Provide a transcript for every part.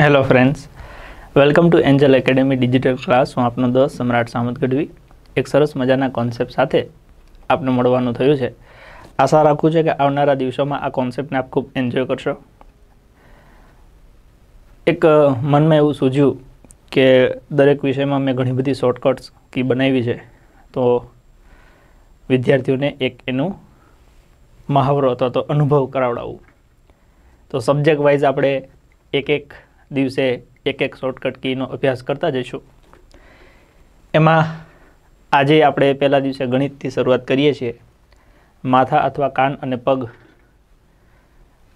hello friends welcome to Angel Academy digital class હું આપનો દોસ્ત સમ્રાટ સામંત ગઢવી એક સરસ મજાના કોન્સેપ્ટ સાથે આપને મળવાનું થયું છે આશા રાખું છે કે આવનારા દિવસોમાં આ કોન્સેપ્ટને આપ ખૂબ એન્જોય કરશો એક મનમાં એવું સૂઝ્યું કે દરેક વિષયમાં મેં ઘણી બધી શોર્ટકટ્સ કી બનાવી છે તો વિદ્યાર્થીઓને એક એનું મહાવરો અથવા તો અનુભવ કરાવડાવવું તો સબ્જેક્ટ વાઇઝ આપણે એક એક દિવસે એક એક શોર્ટકટ કીનો અભ્યાસ કરતા જઈશું એમાં આજે આપણે પહેલા દિવસે ગણિતથી શરૂઆત કરીએ છીએ માથા અથવા કાન અને પગ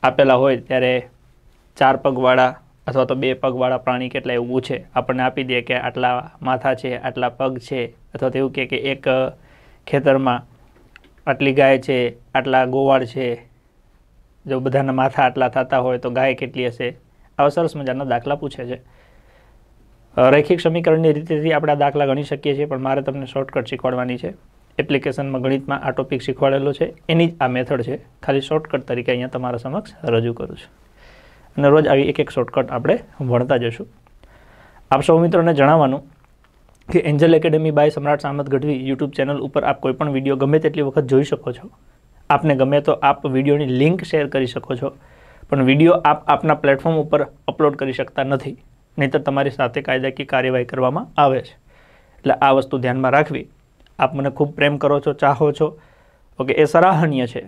આપેલા હોય ત્યારે ચાર પગવાળા અથવા તો બે પગવાળા પ્રાણી કેટલા એવું છે આપણને આપી દે કે આટલા માથા છે આટલા પગ છે અથવા તો એવું કહે કે એક ખેતરમાં આટલી ગાય છે આટલા ગોવાળ છે જો બધાના માથા આટલા થતા હોય તો ગાય કેટલી હશે આવા સરસ મજાના દાખલા પૂછે છે રૈખિક સમીકરણની રીતેથી આપણે આ દાખલા ગણી શકીએ છીએ પણ મારે તમને શોર્ટકટ શીખવાડવાની છે એપ્લિકેશનમાં ગણિતમાં આ ટોપિક શીખવાડેલો છે એની જ આ મેથડ છે ખાલી શોર્ટકટ તરીકે અહીંયા તમારા સમક્ષ રજૂ કરું છું અને રોજ આવી એક એક શોર્ટકટ આપણે ભણતા જશું આપ સૌ મિત્રોને જણાવવાનું કે એન્જલ એકેડેમી બાય સમ્રાટ સામત ગઢવી યુટ્યુબ ચેનલ ઉપર આપ કોઈપણ વિડીયો ગમે તેટલી વખત જોઈ શકો છો આપને ગમે તો આપ વિડીયોની લિંક શેર કરી શકો છો પણ વિડીયો આપ આપના પ્લેટફોર્મ ઉપર અપલોડ કરી શકતા નથી નહીંતર તમારી સાથે કાયદાકીય કાર્યવાહી કરવામાં આવે છે એટલે આ વસ્તુ ધ્યાનમાં રાખવી આપ મને ખૂબ પ્રેમ કરો છો ચાહો છો ઓકે એ સરાહનીય છે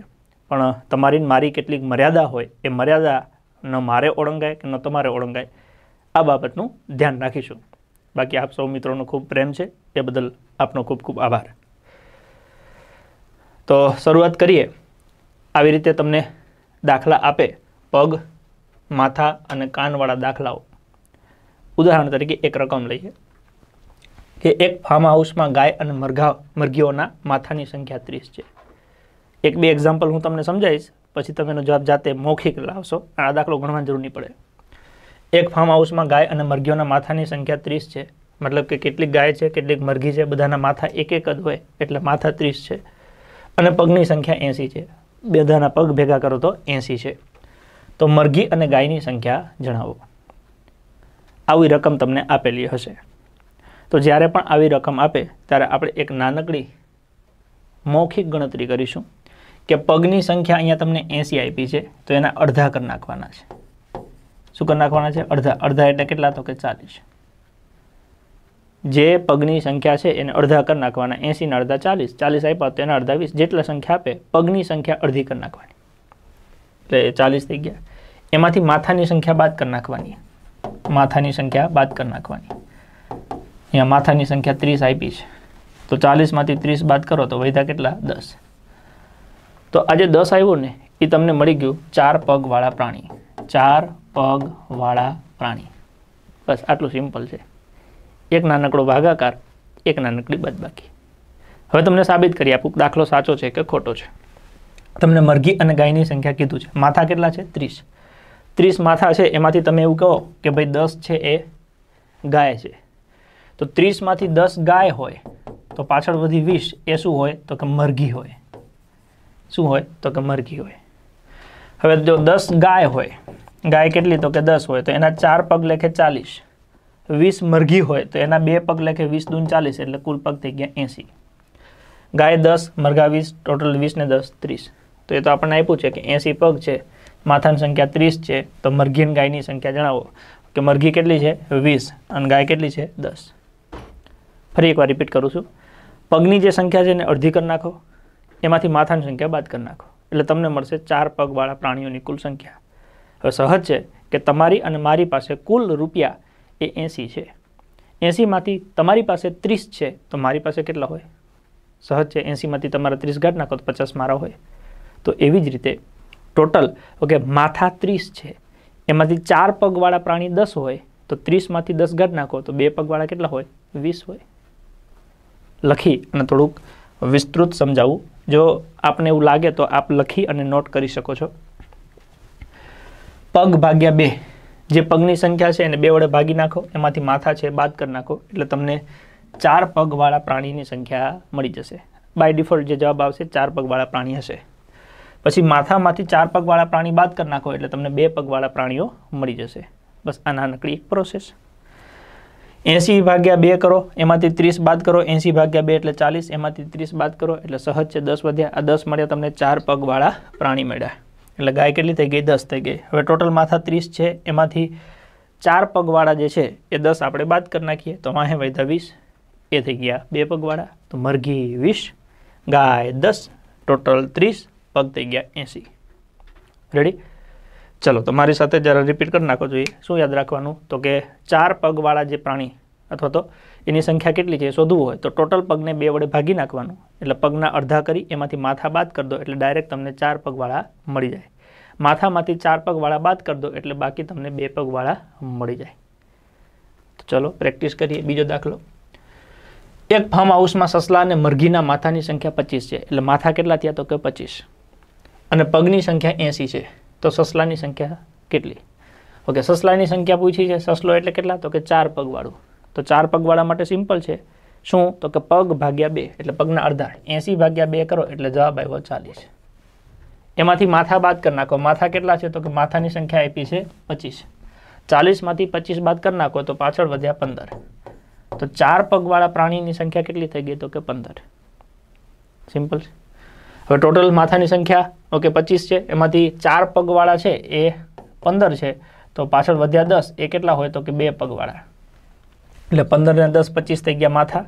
પણ તમારી મારી કેટલીક મર્યાદા હોય એ મર્યાદા ન મારે ઓળંગાય કે ન તમારે ઓળંગાય આ બાબતનું ધ્યાન રાખીશું બાકી આપ સૌ મિત્રોનો ખૂબ પ્રેમ છે એ બદલ આપનો ખૂબ ખૂબ આભાર તો શરૂઆત કરીએ આવી રીતે તમને દાખલા આપે પગ માથા અને કાનવાળા દાખલાઓ ઉદાહરણ તરીકે એક રકમ લઈએ કે એક ફાર્મ હાઉસમાં ગાય અને મરઘા મરઘીઓના માથાની સંખ્યા ત્રીસ છે એક બે એક્ઝામ્પલ હું તમને સમજાવીશ પછી તમે એનો જવાબ જાતે મૌખિક લાવશો આ દાખલો ગણવાની જરૂર નહીં પડે એક ફાર્મ હાઉસમાં ગાય અને મરઘીઓના માથાની સંખ્યા ત્રીસ છે મતલબ કે કેટલીક ગાય છે કેટલીક મરઘી છે બધાના માથા એક એક જ હોય એટલે માથા ત્રીસ છે અને પગની સંખ્યા એંસી છે બધાના પગ ભેગા કરો તો એંસી છે તો મરઘી અને ગાયની સંખ્યા જણાવો આવી રકમ તમને આપેલી હશે તો જ્યારે પણ આવી રકમ આપે ત્યારે આપણે એક નાનકડી મૌખિક ગણતરી કરીશું કે પગની સંખ્યા અહીંયા તમને એંસી આપી છે તો એના અડધા કરી નાખવાના છે શું કરી નાખવાના છે અડધા અડધા એટલે કેટલા તો કે ચાલીસ જે પગની સંખ્યા છે એને અડધા કરી નાખવાના એંસીના અડધા ચાલીસ ચાલીસ આપ્યા તો એના અડધા વીસ જેટલા સંખ્યા આપે પગની સંખ્યા અડધી કરી નાખવાની એટલે ચાલીસ થઈ ગયા એમાંથી માથાની સંખ્યા બાદ કરી નાખવાની માથાની સંખ્યા બાદ કરી નાખવાની અહીંયા માથાની સંખ્યા ત્રીસ આપી છે તો ચાલીસમાંથી ત્રીસ બાદ કરો તો વૈધા કેટલા દસ તો આજે દસ આવ્યું ને એ તમને મળી ગયું ચાર પગવાળા પ્રાણી ચાર પગવાળા પ્રાણી બસ આટલું સિમ્પલ છે એક નાનકડો ભાગાકાર એક નાનકડી બદબાકી હવે તમને સાબિત કરી આપું દાખલો સાચો છે કે ખોટો છે તમને મરઘી અને ગાયની સંખ્યા કીધું છે માથા કેટલા છે ત્રીસ ત્રીસ માથા છે એમાંથી તમે એવું કહો કે ભાઈ દસ છે એ ગાય છે તો ત્રીસમાંથી દસ ગાય હોય તો પાછળ વધી વીસ એ શું હોય તો કે મરઘી હોય શું હોય તો કે મરઘી હોય હવે જો દસ ગાય હોય ગાય કેટલી તો કે દસ હોય તો એના ચાર પગ લેખે ચાલીસ વીસ મરઘી હોય તો એના બે પગ લેખે વીસ દૂન ચાલીસ એટલે કુલ પગ થઈ ગયા એંસી ગાય દસ મરઘા વીસ ટોટલ વીસ ને દસ ત્રીસ તો એ તો આપણને આપ્યું છે કે એંસી પગ છે માથાની સંખ્યા ત્રીસ છે તો મરઘીન ગાયની સંખ્યા જણાવો કે મરઘી કેટલી છે વીસ અને ગાય કેટલી છે દસ ફરી એકવાર રિપીટ કરું છું પગની જે સંખ્યા છે એને અડધી કરી નાખો એમાંથી માથાની સંખ્યા બાદ કરી નાખો એટલે તમને મળશે ચાર પગવાળા પ્રાણીઓની કુલ સંખ્યા હવે સહજ છે કે તમારી અને મારી પાસે કુલ રૂપિયા એ એંસી છે એંસીમાંથી તમારી પાસે ત્રીસ છે તો મારી પાસે કેટલા હોય સહજ છે એંસીમાંથી તમારા ત્રીસ ઘાટ નાખો તો પચાસ મારા હોય તો એવી જ રીતે ટોટલ ઓકે માથા ત્રીસ છે એમાંથી ચાર પગવાળા પ્રાણી દસ હોય તો ત્રીસમાંથી દસ ઘટ નાખો તો બે પગવાળા કેટલા હોય વીસ હોય લખી અને થોડુંક વિસ્તૃત સમજાવું જો આપને એવું લાગે તો આપ લખી અને નોટ કરી શકો છો પગ ભાગ્યા બે જે પગની સંખ્યા છે એને બે વડે ભાગી નાખો એમાંથી માથા છે બાદ કરી નાખો એટલે તમને ચાર પગવાળા પ્રાણીની સંખ્યા મળી જશે બાય ડિફોલ્ટ જે જવાબ આવશે ચાર પગવાળા પ્રાણી હશે પછી માથામાંથી ચાર પગવાળા પ્રાણી બાદ કરી નાખો એટલે તમને બે પગવાળા પ્રાણીઓ મળી જશે બસ આ નાનકડી એક પ્રોસેસ એંસી ભાગ્યા બે કરો એમાંથી ત્રીસ બાદ કરો એંસી ભાગ્યા બે એટલે ચાલીસ એમાંથી ત્રીસ બાદ કરો એટલે સહજ છે દસ વધ્યા આ દસ મળ્યા તમને ચાર પગવાળા પ્રાણી મળ્યા એટલે ગાય કેટલી થઈ ગઈ દસ થઈ ગઈ હવે ટોટલ માથા ત્રીસ છે એમાંથી ચાર પગવાળા જે છે એ દસ આપણે બાદ કરી નાખીએ તો વાહે વૈધા વીસ એ થઈ ગયા બે પગવાળા તો મરઘી વીસ ગાય દસ ટોટલ ત્રીસ પગ થઈ ગયા એંસી રેડી ચલો તમારી સાથે જરા રિપીટ કરી નાખો જોઈએ શું યાદ રાખવાનું તો કે ચાર પગવાળા જે પ્રાણી અથવા તો એની સંખ્યા કેટલી છે શોધવું હોય તો ટોટલ પગને બે વડે ભાગી નાખવાનું એટલે પગના અડધા કરી એમાંથી માથા બાદ કરી દો એટલે ડાયરેક્ટ તમને ચાર પગવાળા મળી જાય માથામાંથી ચાર પગવાળા બાદ કરી દો એટલે બાકી તમને બે પગવાળા મળી જાય તો ચલો પ્રેક્ટિસ કરીએ બીજો દાખલો એક ફાર્મ હાઉસમાં સસલા અને મરઘીના માથાની સંખ્યા પચીસ છે એટલે માથા કેટલા થયા તો કે પચીસ અને પગની સંખ્યા એંસી છે તો સસલાની સંખ્યા કેટલી ઓકે સસલાની સંખ્યા પૂછી છે સસલો એટલે કેટલા તો કે ચાર પગવાળું તો ચાર પગવાળા માટે સિમ્પલ છે શું તો કે પગ ભાગ્યા બે એટલે પગના અડધા એંસી ભાગ્યા બે કરો એટલે જવાબ આવ્યો ચાલીસ એમાંથી માથા બાદ કરી નાખો માથા કેટલા છે તો કે માથાની સંખ્યા આપી છે પચીસ ચાલીસમાંથી પચીસ બાદ કરી નાખો તો પાછળ વધ્યા પંદર તો ચાર પગવાળા પ્રાણીની સંખ્યા કેટલી થઈ ગઈ તો કે પંદર સિમ્પલ છે હવે ટોટલ માથાની સંખ્યા ઓકે પચીસ છે એમાંથી ચાર પગવાળા છે એ પંદર છે તો પાછળ વધ્યા દસ એ કેટલા હોય તો કે બે પગવાળા એટલે પંદર ને દસ પચીસ થઈ ગયા માથા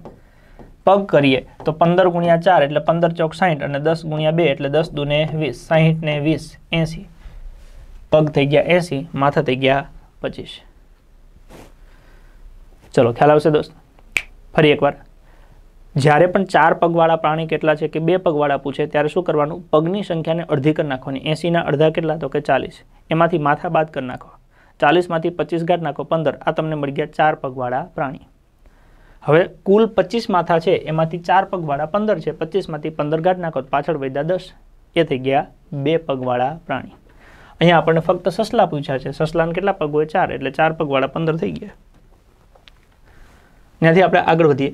પગ કરીએ તો પંદર ગુણ્યા ચાર એટલે પંદર ચોક સાહીઠ અને દસ ગુણ્યા બે એટલે દસ દુને વીસ સાહીઠ ને વીસ એંસી પગ થઈ ગયા એંસી માથા થઈ ગયા પચીસ ચલો ખ્યાલ આવશે દોસ્ત ફરી એકવાર જ્યારે પણ ચાર પગવાળા પ્રાણી કેટલા છે કે બે પગવાળા પૂછે ત્યારે શું કરવાનું પગની સંખ્યાને અડધી કરી નાખવાની એંસીના અડધા કેટલા તો કે ચાલીસ એમાંથી માથા બાદ કરી નાખો ચાલીસમાંથી પચીસ ઘાટ નાખો પંદર આ તમને મળી ગયા ચાર પગવાળા પ્રાણી હવે કુલ પચીસ માથા છે એમાંથી ચાર પગવાળા પંદર છે પચીસમાંથી પંદર ઘાટ નાખો પાછળ વૈદા દસ એ થઈ ગયા બે પગવાળા પ્રાણી અહીંયા આપણને ફક્ત સસલા પૂછ્યા છે સસલાને કેટલા પગ હોય ચાર એટલે ચાર પગવાળા પંદર થઈ ગયા ત્યાંથી આપણે આગળ વધીએ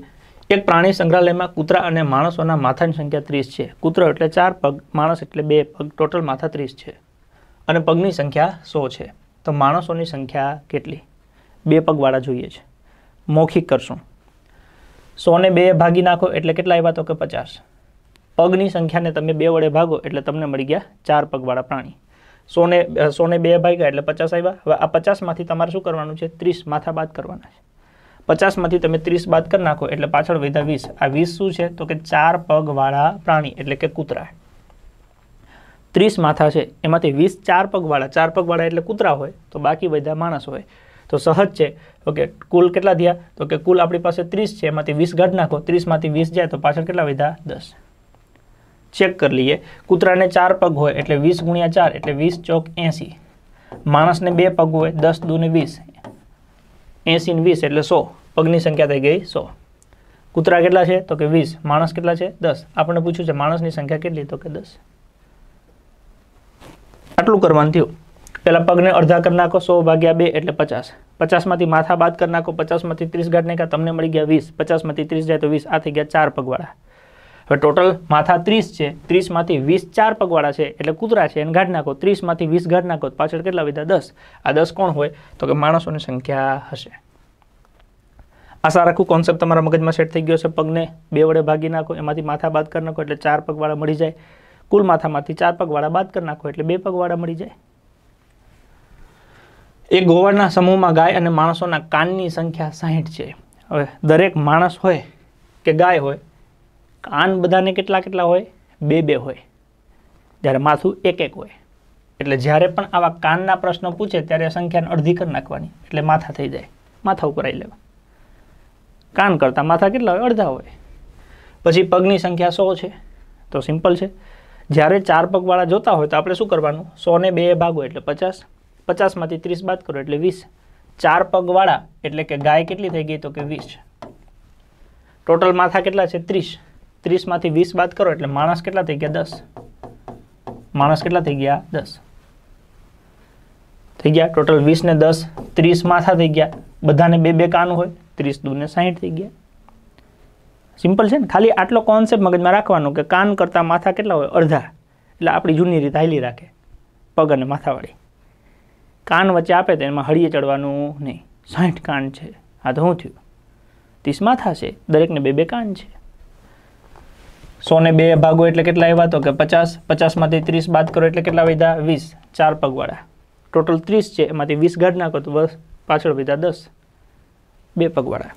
એક પ્રાણી સંગ્રહાલયમાં કૂતરા અને માણસોના માથાની સંખ્યા ત્રીસ છે કૂતરો એટલે ચાર પગ માણસ એટલે બે પગ ટોટલ માથા ત્રીસ છે અને પગની સંખ્યા સો છે તો માણસોની સંખ્યા કેટલી બે પગવાળા જોઈએ છે મૌખિક કરશું સોને બે ભાગી નાખો એટલે કેટલા આવ્યા તો કે પચાસ પગની સંખ્યાને તમે બે વડે ભાગો એટલે તમને મળી ગયા ચાર પગવાળા પ્રાણી સોને સોને બે ભાગ્યા એટલે પચાસ આવ્યા હવે આ પચાસમાંથી તમારે શું કરવાનું છે ત્રીસ માથા બાદ કરવાના છે પચાસમાંથી તમે ત્રીસ બાદ કરી નાખો એટલે પાછળ વધ્યા વીસ આ વીસ શું છે તો કે ચાર પગવાળા પ્રાણી એટલે કે કૂતરા ત્રીસ માથા છે એમાંથી વીસ ચાર પગવાળા ચાર પગવાળા એટલે કૂતરા હોય તો બાકી બધા માણસ હોય તો સહજ છે ઓકે કુલ કેટલા થયા તો કે કુલ આપણી પાસે ત્રીસ છે એમાંથી વીસ ઘટ નાખો ત્રીસમાંથી વીસ જાય તો પાછળ કેટલા વધ્યા દસ ચેક કરી લઈએ કૂતરાને ચાર પગ હોય એટલે વીસ ગુણ્યા ચાર એટલે વીસ ચોક એંસી માણસને બે પગ હોય દસ દૂને વીસ એંસી ને વીસ એટલે સો પગની સંખ્યા થઈ ગઈ સો કૂતરા કેટલા છે તો કે વીસ માણસ કેટલા છે દસ આપણને પૂછ્યું છે માણસની સંખ્યા કેટલી તો કે દસ આટલું કરવાનું થયું પહેલાં પગને અડધા કરી નાખો સો ભાગ્યા બે એટલે પચાસ પચાસમાંથી માથા બાદ કરી નાખો પચાસમાંથી ત્રીસ ગાંઠ નાખ્યા તમને મળી ગયા વીસ પચાસમાંથી ત્રીસ જાય તો વીસ આ થઈ ગયા ચાર પગવાળા હવે ટોટલ માથા ત્રીસ છે ત્રીસમાંથી વીસ ચાર પગવાળા છે એટલે કૂતરા છે એને ગાઢ નાખો ત્રીસમાંથી વીસ ગાઢ નાખો પાછળ કેટલા વિધા દસ આ દસ કોણ હોય તો કે માણસોની સંખ્યા હશે આશા રાખું કોન્સેપ્ટ તમારા મગજમાં સેટ થઈ ગયો છે પગને બે વડે ભાગી નાખો એમાંથી માથા બાદ કરી નાખો એટલે ચાર પગવાળા મળી જાય કુલ માથામાંથી ચાર પગવાળા બાદ કરી નાખો એટલે બે પગવાળા મળી જાય એક ગોવાળના સમૂહમાં ગાય અને માણસોના કાનની સંખ્યા સાહીઠ છે હવે દરેક માણસ હોય કે ગાય હોય કાન બધાને કેટલા કેટલા હોય બે બે હોય જ્યારે માથું એક એક હોય એટલે જ્યારે પણ આવા કાનના પ્રશ્નો પૂછે ત્યારે સંખ્યાને અડધી કરી નાખવાની એટલે માથા થઈ જાય માથા ઉપર આવી લેવા કાન કરતાં માથા કેટલા હોય અડધા હોય પછી પગની સંખ્યા સો છે તો સિમ્પલ છે જ્યારે ચાર પગવાળા જોતા હોય તો આપણે શું કરવાનું સોને બે ભાગો એટલે પચાસ પચાસમાંથી ત્રીસ બાદ કરો એટલે વીસ ચાર પગવાળા એટલે કે ગાય કેટલી થઈ ગઈ તો કે વીસ ટોટલ માથા કેટલા છે ત્રીસ ત્રીસમાંથી વીસ બાદ કરો એટલે માણસ કેટલા થઈ ગયા દસ માણસ કેટલા થઈ ગયા દસ થઈ ગયા ટોટલ વીસ ને દસ ત્રીસ માથા થઈ ગયા બધાને બે બે કાન હોય ત્રીસ દૂને સાહીઠ થઈ ગયા સિમ્પલ છે ને ખાલી આટલો કોન્સેપ્ટ મગજમાં રાખવાનો કે કાન કરતાં માથા કેટલા હોય અડધા એટલે આપણી જૂની રીતે હાલી રાખે પગ અને માથાવાળી કાન વચ્ચે આપે તો એમાં હળીએ ચડવાનું નહીં સાઠ કાન છે આ તો શું થયું ત્રીસ માથા છે દરેકને બે બે કાન છે સોને બે ભાગો એટલે કેટલા એવા તો કે પચાસ પચાસમાંથી ત્રીસ બાદ કરો એટલે કેટલા વીધા વીસ ચાર પગવાળા ટોટલ ત્રીસ છે એમાંથી વીસ ઘાટ નાખો તો બસ પાછળ વધ્યા દસ બે પગવાળા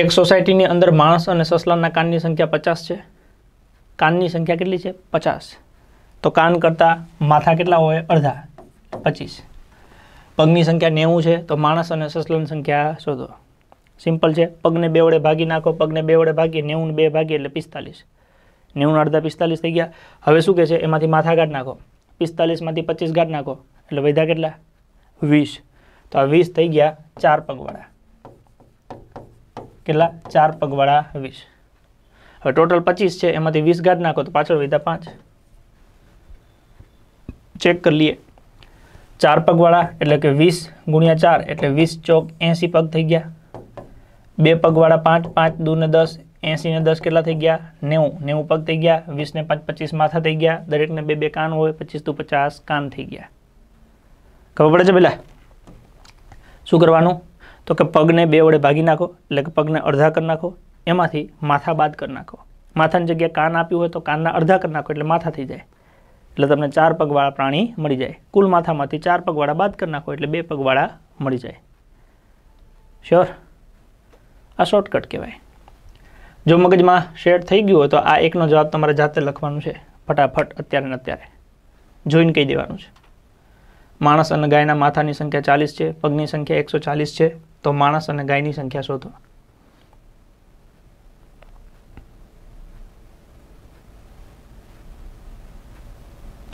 એક સોસાયટીની અંદર માણસ અને સસલાના કાનની સંખ્યા પચાસ છે કાનની સંખ્યા કેટલી છે પચાસ તો કાન કરતાં માથા કેટલા હોય અડધા પચીસ પગની સંખ્યા નેવું છે તો માણસ અને સસલાની સંખ્યા શોધો સિમ્પલ છે પગને બે વડે ભાગી નાખો પગને બે વડે ભાગીએ નેવું બે ભાગીએ એટલે પિસ્તાલીસ નેવું અડધા પિસ્તાલીસ થઈ ગયા હવે શું કહે છે એમાંથી માથા ગાઢ નાખો પિસ્તાલીસમાંથી પચીસ ગાઢ નાખો એટલે વધ્યા કેટલા વીસ तो 20 થઈ ગયા 4 પગવાળા કેટલા 4 પગવાળા 20 હવે ટોટલ 25 છે એમાંથી 20 ગાડ નાખો તો પાછળ વિદ્યા 5 ચેક કરી લે 4 પગવાળા એટલે કે 20 * 4 એટલે 20 * 4 80 પગ થઈ ગયા 2 પગવાળા 5 5 * 2 = 10 80 ને 10 કેટલા થઈ ગયા 90 90 પગ થઈ ગયા 20 ને 5 25 માં થઈ ગયા દરેક ને બે બે कान હોય 25 તો 50 कान થઈ ગયા કવબડે જ બેલા શું કરવાનું તો કે પગને બે વડે ભાગી નાખો એટલે કે પગને અડધા કરી નાખો એમાંથી માથા બાદ કરી નાખો માથાની જગ્યાએ કાન આપ્યું હોય તો કાનના અડધા કરી નાખો એટલે માથા થઈ જાય એટલે તમને ચાર પગવાળા પ્રાણી મળી જાય કુલ માથામાંથી ચાર પગવાળા બાદ કરી નાખો એટલે બે પગવાળા મળી જાય શ્યોર આ શોર્ટકટ કહેવાય જો મગજમાં શેડ થઈ ગયું હોય તો આ એકનો જવાબ તમારે જાતે લખવાનું છે ફટાફટ અત્યારે ને અત્યારે જોઈને કહી દેવાનું છે માણસ અને ગાયના માથાની સંખ્યા ચાલીસ છે પગની સંખ્યા એકસો ચાલીસ છે તો માણસ અને ગાયની સંખ્યા શોધો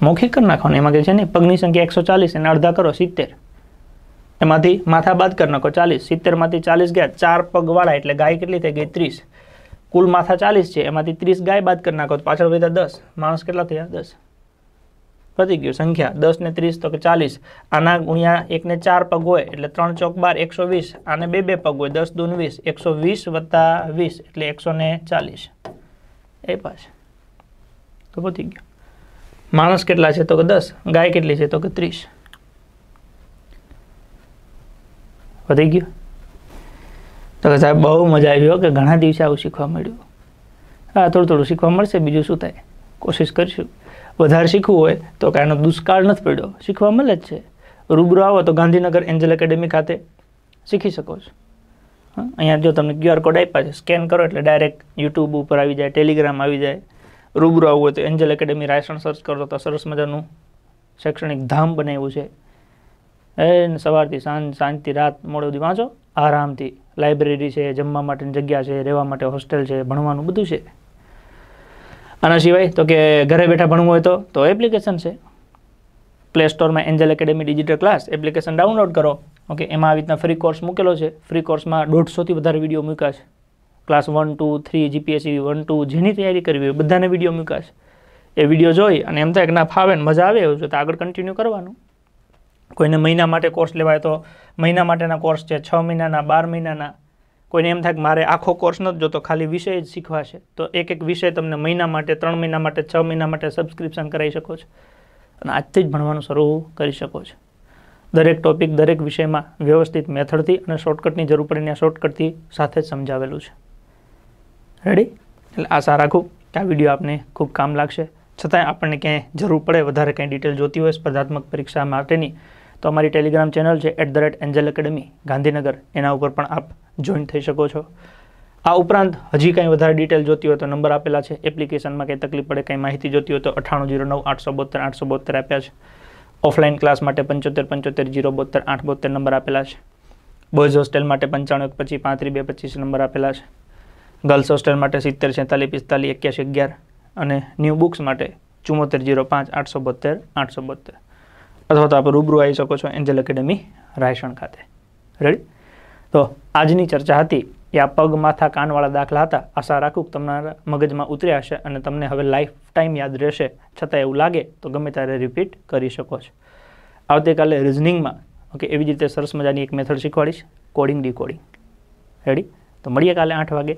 મૌખિક કરી નાખવાનું એમાં કે છે ને પગની સંખ્યા એકસો ચાલીસ એના અડધા કરો સિત્તેર એમાંથી માથા બાદ કરી નાખો ચાલીસ સિત્તેરમાંથી ચાલીસ ગયા ચાર પગવાળા એટલે ગાય કેટલી થઈ ગઈ ત્રીસ કુલ માથા ચાલીસ છે એમાંથી ત્રીસ ગાય બાદ કરી નાખો તો પાછળ વધ્યા દસ માણસ કેટલા થયા દસ વધી ગયું સંખ્યા દસ ને ત્રીસ તો કે ચાલીસ આના ગુણ્યા એકને ચાર પગ હોય એટલે ત્રણ ચોક બાર એકસો વીસ આને બે બે પગ હોય દસ દૂન વીસ એકસો વીસ વત્તા વીસ એટલે એકસો ને ચાલીસ એ પાછ તો વધી ગયો માણસ કેટલા છે તો કે દસ ગાય કેટલી છે તો કે ત્રીસ વધી ગયો તો કે સાહેબ બહુ મજા આવી કે ઘણા દિવસે આવું શીખવા મળ્યું હા થોડું થોડું શીખવા મળશે બીજું શું થાય કોશિશ કરીશું વધારે શીખવું હોય તો કાંઈનો દુષ્કાળ નથી પડ્યો શીખવા મળે જ છે રૂબરૂ આવો તો ગાંધીનગર એન્જલ એકેડેમી ખાતે શીખી શકો છો અહીંયા જો તમને ક્યુઆર કોડ આપ્યા છે સ્કેન કરો એટલે ડાયરેક્ટ યુટ્યુબ ઉપર આવી જાય ટેલિગ્રામ આવી જાય રૂબરૂ આવવું હોય તો એન્જલ એકેડેમી રાયસણ સર્ચ કરો તો સરસ મજાનું શૈક્ષણિક ધામ બનાવ્યું છે એને સવારથી સાંજ સાંજથી રાત મોડે સુધી વાંચો આરામથી લાઇબ્રેરી છે જમવા માટેની જગ્યા છે રહેવા માટે હોસ્ટેલ છે ભણવાનું બધું છે આના સિવાય તો કે ઘરે બેઠા ભણવું હોય તો તો એપ્લિકેશન છે પ્લે સ્ટોરમાં Angel Academy digital class application download કરો ઓકે એમાં આવી રીતના ફ્રી કોર્સ મૂકેલો છે ફ્રી કોર્સમાં દોઢસોથી વધારે વિડીયો મૂક્યા છે class one two three GPSC one two જેની તૈયારી કરવી હોય બધાને વિડીયો મૂક્યા છે એ વિડીયો જોઈ અને એમ થાય કે ના ફાવે ને મજા આવે એવું છે તો આગળ કન્ટિન્યુ કરવાનું કોઈને મહિના માટે કોર્સ લેવાય તો મહિના માટેના કોર્સ છે છ મહિનાના બાર મહિનાના કોઈને એમ થાય કે મારે આખો કોર્સ નથી જોતો ખાલી વિષય જ શીખવા છે તો એક એક વિષય તમને મહિના માટે ત્રણ મહિના માટે છ મહિના માટે સબસ્ક્રિપ્શન કરાવી શકો છો અને આજથી જ ભણવાનું શરૂ કરી શકો છો દરેક ટોપિક દરેક વિષયમાં વ્યવસ્થિત મેથડથી અને શોર્ટકટની જરૂર પડે આ શોર્ટકટથી સાથે જ સમજાવેલું છે રેડી એટલે આશા રાખું કે આ વિડીયો આપને ખૂબ કામ લાગશે છતાંય આપણને ક્યાંય જરૂર પડે વધારે કંઈ ડિટેલ જોતી હોય સ્પર્ધાત્મક પરીક્ષા માટેની તો અમારી ટેલિગ્રામ ચેનલ છે at the rate Angel Academy Gandhinagar એના ઉપર પણ આપ જોઈન થઈ શકો છો આ ઉપરાંત હજી કંઈ વધારે ડિટેલ જોતી હોય તો નંબર આપેલા છે એપ્લિકેશનમાં કંઈ તકલીફ પડે કંઈ માહિતી જોતી હોય તો અઠાણું જીરો નવ આઠસો બોતેર આઠસો બોતેર આપ્યા છે ઓફલાઈન ક્લાસ માટે પંચોતેર પંચોતેર જીરો બોત્તેર આઠ બોત્તેર નંબર આપેલા છે બોયઝ હોસ્ટેલ માટે પંચાણું એક પછી પાંત્રીસ બે પચીસ નંબર આપેલા છે ગર્લ્સ હોસ્ટેલ માટે સિત્તેર છેતાલીસ પિસ્તાલીસ એક્યાસી અગિયાર અને ન્યૂ બુક્સ માટે ચુમ્મોતેર જીરો પાંચ આઠસો બોત્તેર આઠસો બોત્તેર અથવા તો આપ રૂબરૂ આવી શકો છો એન્જલ એકેડેમી રાયસણ ખાતે રેડી તો આજની ચર્ચા હતી એ આ પગ માથા કાનવાળા દાખલા હતા આશા રાખું કે તમારા મગજમાં ઉતર્યા હશે અને તમને હવે લાઈફ ટાઈમ યાદ રહેશે છતાં એવું લાગે તો ગમે ત્યારે રિપીટ કરી શકો છો આવતીકાલે રિઝનિંગમાં ઓકે એવી રીતે સરસ મજાની એક મેથડ શીખવાડીશ કોડિંગ ડીકોડિંગ રેડી તો મળીએ કાલે આઠ વાગે